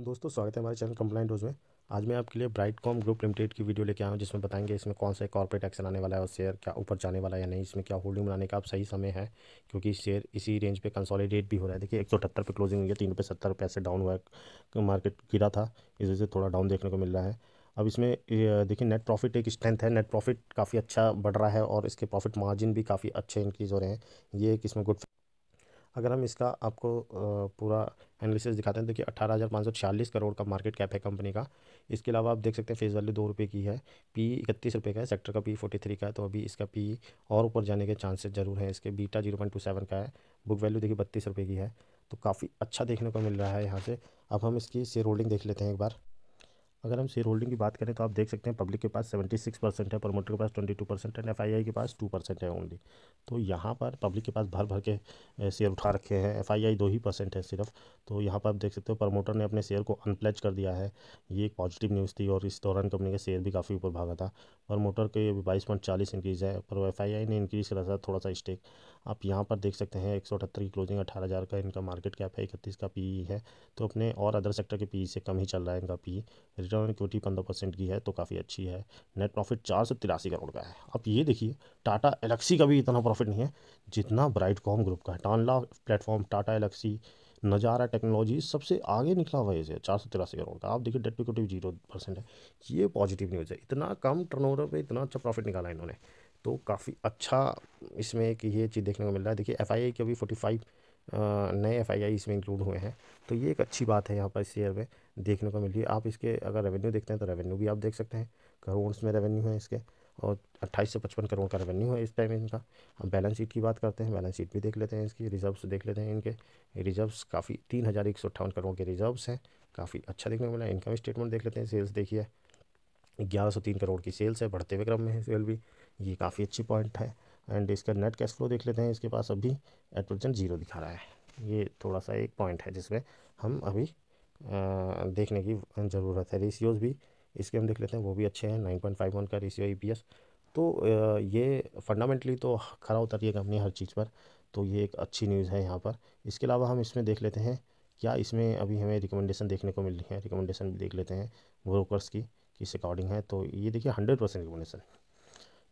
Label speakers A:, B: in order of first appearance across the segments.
A: दोस्तों स्वागत है हमारे चैनल कंप्लाइंट रोज में आज मैं आपके लिए ब्राइट कॉम ग्रुप लिमिटेड की वीडियो लेके आया हूँ जिसमें बताएंगे इसमें कौन सा कॉर्पोरेट एक्शन आने वाला है और शेयर क्या ऊपर जाने वाला है या नहीं इसमें क्या होल्डिंग बनाने का अब सही समय है क्योंकि शेयर इसी रेंज पे कंसोलिडेट भी हो रहा है देखिए एक सौ अठहत्तर क्लोजिंग हुई है तीन रुपये सत्तर रुपये से डाउन हुआ मार्केट गिरा था इस वजह से थोड़ा डाउन देखने को मिल रहा है अब इसमें देखिए नेट प्रॉफिट एक स्ट्रेंथ है नेट प्रॉफिट काफ़ी अच्छा बढ़ रहा है और इसके प्रॉफिट मार्जिन भी काफ़ी अच्छे इंक्रीज़ हो रहे हैं ये एक इसमें गुड अगर हम इसका आपको पूरा एनालिसिस दिखाते हैं तो कि अठारह हज़ार पाँच सौ छियालीस करोड़ का मार्केट कैप है कंपनी का इसके अलावा आप देख सकते हैं फेस वैल्यू दो रुपये की है पी इकतीस रुपये का है सेक्टर का पी फोर्टी थ्री का है तो अभी इसका पी और ऊपर जाने के चांसेस जरूर हैं इसके beta zero point two seven का है बुक वैल्यू देखिए बत्तीस रुपये की है तो काफ़ी अच्छा देखने को मिल रहा है यहाँ से अब हम इसकी शेयर होल्डिंग देख लेते हैं एक बार अगर हम शेयर होल्डिंग की बात करें तो आप देख सकते हैं पब्लिक के पास सेवेंटी सिक्स परसेंट है प्रमोटर के पास twenty two percent and F I I के पास टू परसेंट है ओनली तो यहाँ पर पब्लिक के पास भर भर के शेयर उठा रखे हैं एफ आई आई दो ही परसेंट है सिर्फ तो यहाँ पर आप देख सकते हो प्रमोटर ने अपने शेयर को अनप्लेज कर दिया है ये एक पॉजिटिव न्यूज़ थी और इस दौरान कंपनी का शेयर भी काफ़ी ऊपर भागा था प्रमोटर के बाईस पॉइंट चालीस इंक्रीज़ है पर एफ आई आई ने इंक्रीज़ करा था थोड़ा सा स्टेक आप यहाँ पर देख सकते हैं एक सौ अठहत्तर की क्लोजिंग अठारह हज़ार का इनका मार्केट कैप है इकतीस का पी e है तो अपने और अदर सेक्टर के पी e से कम ही चल रहा है इनका पी रिटर्न इक्विटी पंद्रह परसेंट की है तो काफ़ी अच्छी है नेट प्रॉफिट चार सौ तिरासी करोड़ का है अब ये देखिए टाटा एलेक्सी का भी इतना प्रॉफिट नहीं है जितना ब्राइट कॉम ग्रुप का है टानला प्लेटफॉर्म टाटा एलेक्सी नज़ारा टेक्नोलॉजी सबसे आगे निकला हुआ है चार सौ तिरासी करोड़ का आप देखिए डेट इक्विटी जीरो परसेंट है ये पॉजिटिव न्यूज़ है इतना कम टर्नओवर पे इतना अच्छा प्रॉफिट निकाला इन्होंने तो काफ़ी अच्छा इसमें एक ये चीज़ देखने को मिल रहा है देखिए एफ आई आई के अभी फोर्टी फाइव नए एफ आई आई इसमें इंक्लूड हुए हैं तो ये एक अच्छी बात है यहाँ पर शेयर में देखने को मिल रही है आप इसके अगर रेवेन्यू देखते हैं तो रेवेन्यू भी आप देख सकते हैं करोड़ में रेवेन्यू है इसके और अट्ठाईस से पचपन करोड़ का रेवेन्यू है इस टाइम इनका हम बैलेंस शीट की बात करते हैं बैलेंस शीट भी देख लेते हैं इसकी रिजर्व्स देख लेते हैं इनके रिजर्व्स काफ़ी तीन हज़ार एक सौ अट्ठावन करोड़ के रिजर्व्स हैं काफ़ी अच्छा देखने को मिला इनकम स्टेटमेंट देख लेते हैं सेल्स देखिए ग्यारह सौ तीन करोड़ की सेल्स है बढ़ते हुए क्रम में है सेल भी ये काफ़ी अच्छी पॉइंट है एंड इसका नेट कैश फ्लो देख लेते हैं इसके पास अभी एट प्रजेंट जीरो दिखा रहा है ये थोड़ा सा एक पॉइंट है जिसमें हम अभी आ, देखने की ज़रूरत है रेशियोज़ भी इसके हम देख लेते हैं वो भी अच्छे हैं नाइन पॉइंट फाइव वन का रेशियो ई e तो ये फंडामेंटली तो खरा उतर रही है कंपनी हर चीज़ पर तो ये एक अच्छी न्यूज़ है यहाँ पर इसके अलावा हम इसमें देख लेते हैं क्या इसमें अभी हमें रिकमेंडेशन देखने को मिल रही है रिकमेंडेशन भी देख लेते हैं ब्रोकर्स की किस अकॉर्डिंग है तो ये देखिए हंड्रेड परसेंट रिकमेंडेशन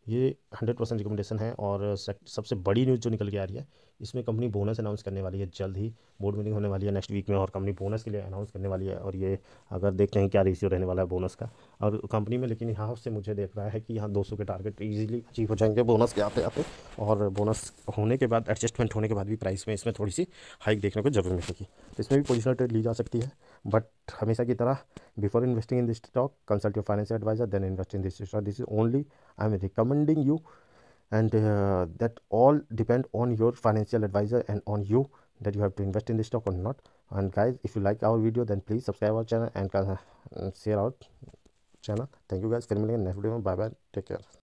A: ये हंड्रेड परसेंट रिकमेंडेशन है और सबसे बड़ी न्यूज़ जो निकल के आ रही है इसमें कंपनी बोनस अनाउंस करने वाली है जल्द ही बोर्ड मीटिंग होने वाली है नेक्स्ट वीक में और कंपनी बोनस के लिए अनाउंस करने वाली है और ये अगर देखते हैं क्या रेशियो रहने वाला है बोनस का और कंपनी में लेकिन यहाँ से मुझे देख रहा है कि यहाँ दो के टारगेट ईजिली अचीव हो जाएंगे बोनस के आते आते और बोनस होने के बाद एडजस्टमेंट होने के बाद भी प्राइस में इसमें थोड़ी सी हाइक देखने को जरूर मिलेगी तो इसमें भी पोजिशनल ट्रेड ली जा सकती है but हमेशा की तरह before investing in this stock consult your financial advisor then invest this this stock this is only I am recommending and uh, that all depend on your financial advisor and on you that you have to invest in this stock or not and guys if you like our video then please subscribe our channel and uh, share our channel thank you guys for next video bye bye take care